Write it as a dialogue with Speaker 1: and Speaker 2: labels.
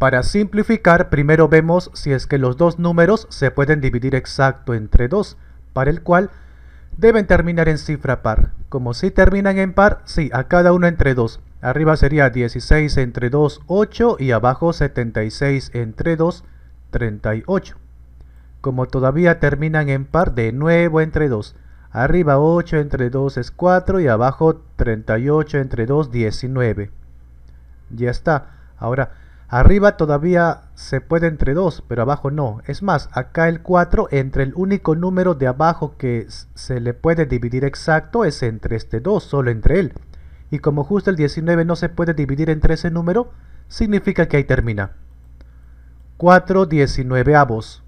Speaker 1: Para simplificar, primero vemos si es que los dos números se pueden dividir exacto entre 2, para el cual deben terminar en cifra par. Como si terminan en par, sí, a cada uno entre 2. Arriba sería 16 entre 2, 8 y abajo 76 entre 2, 38. Como todavía terminan en par, de nuevo entre 2. Arriba 8 entre 2 es 4 y abajo 38 entre 2, 19. Ya está. Ahora, Arriba todavía se puede entre 2, pero abajo no. Es más, acá el 4 entre el único número de abajo que se le puede dividir exacto es entre este 2, solo entre él. Y como justo el 19 no se puede dividir entre ese número, significa que ahí termina. 4 19 avos.